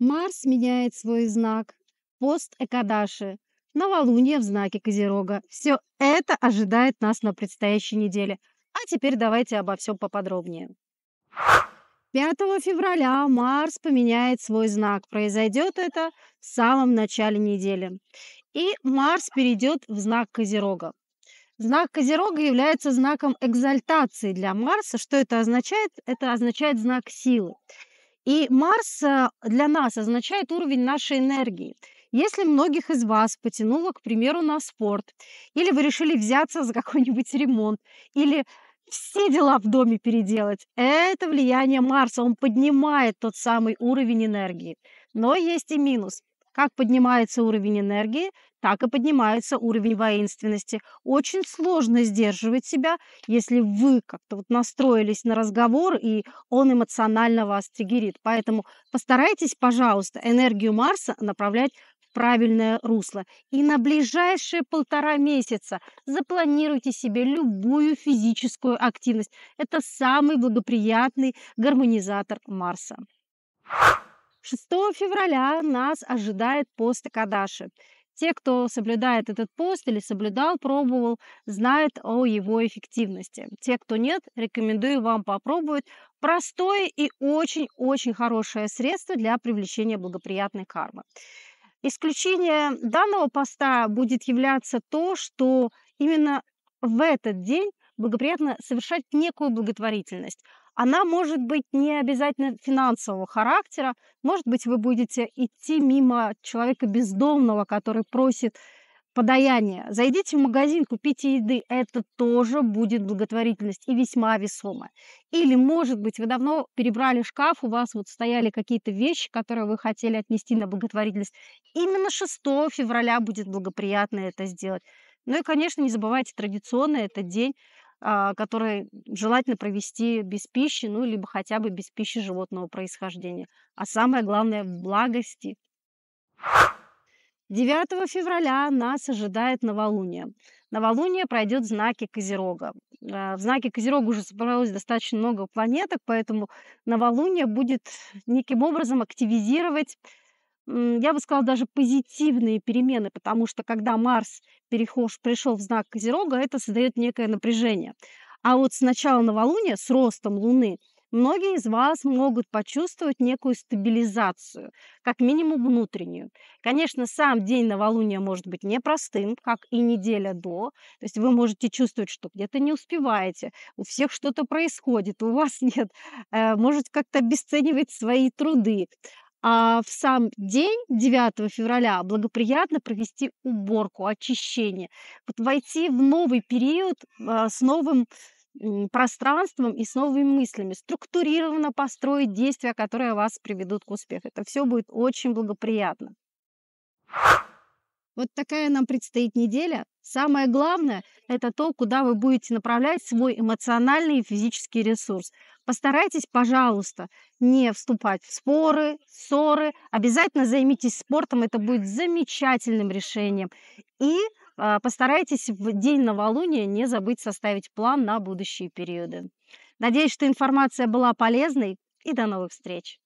Марс меняет свой знак. Пост Экадаши. Новолуние в знаке Козерога. Все это ожидает нас на предстоящей неделе. А теперь давайте обо всем поподробнее. 5 февраля Марс поменяет свой знак. Произойдет это в самом начале недели. И Марс перейдет в знак Козерога. Знак Козерога является знаком экзальтации для Марса. Что это означает? Это означает знак силы. И Марс э, для нас означает уровень нашей энергии. Если многих из вас потянуло, к примеру, на спорт, или вы решили взяться за какой-нибудь ремонт, или все дела в доме переделать, это влияние Марса. Он поднимает тот самый уровень энергии. Но есть и минус. Как поднимается уровень энергии, так и поднимается уровень воинственности. Очень сложно сдерживать себя, если вы как-то вот настроились на разговор, и он эмоционально вас триггерит. Поэтому постарайтесь, пожалуйста, энергию Марса направлять в правильное русло. И на ближайшие полтора месяца запланируйте себе любую физическую активность. Это самый благоприятный гармонизатор Марса. 6 февраля нас ожидает пост Кадаши. Те, кто соблюдает этот пост или соблюдал, пробовал, знают о его эффективности. Те, кто нет, рекомендую вам попробовать простое и очень-очень хорошее средство для привлечения благоприятной кармы. Исключение данного поста будет являться то, что именно в этот день благоприятно совершать некую благотворительность. Она может быть не обязательно финансового характера. Может быть, вы будете идти мимо человека бездомного, который просит подаяние. Зайдите в магазин, купите еды. Это тоже будет благотворительность и весьма весомая. Или, может быть, вы давно перебрали шкаф, у вас вот стояли какие-то вещи, которые вы хотели отнести на благотворительность. Именно 6 февраля будет благоприятно это сделать. Ну и, конечно, не забывайте, традиционно это день а, которые желательно провести без пищи, ну, либо хотя бы без пищи животного происхождения. А самое главное – в благости. 9 февраля нас ожидает новолуние. Новолуние пройдет в знаке Козерога. А, в знаке Козерога уже собралось достаточно много планеток, поэтому новолуние будет неким образом активизировать я бы сказала, даже позитивные перемены, потому что когда Марс перехож, пришел в знак Козерога, это создает некое напряжение. А вот с начала новолуния, с ростом Луны, многие из вас могут почувствовать некую стабилизацию, как минимум внутреннюю. Конечно, сам день новолуния может быть непростым, как и неделя до. То есть вы можете чувствовать, что где-то не успеваете, у всех что-то происходит, у вас нет, э, может как-то обесценивать свои труды а в сам день 9 февраля благоприятно провести уборку, очищение, вот войти в новый период а, с новым пространством и с новыми мыслями, структурированно построить действия, которые вас приведут к успеху. Это все будет очень благоприятно. Вот такая нам предстоит неделя. Самое главное – это то, куда вы будете направлять свой эмоциональный и физический ресурс. Постарайтесь, пожалуйста, не вступать в споры, ссоры. Обязательно займитесь спортом, это будет замечательным решением. И а, постарайтесь в день новолуния не забыть составить план на будущие периоды. Надеюсь, что информация была полезной и до новых встреч!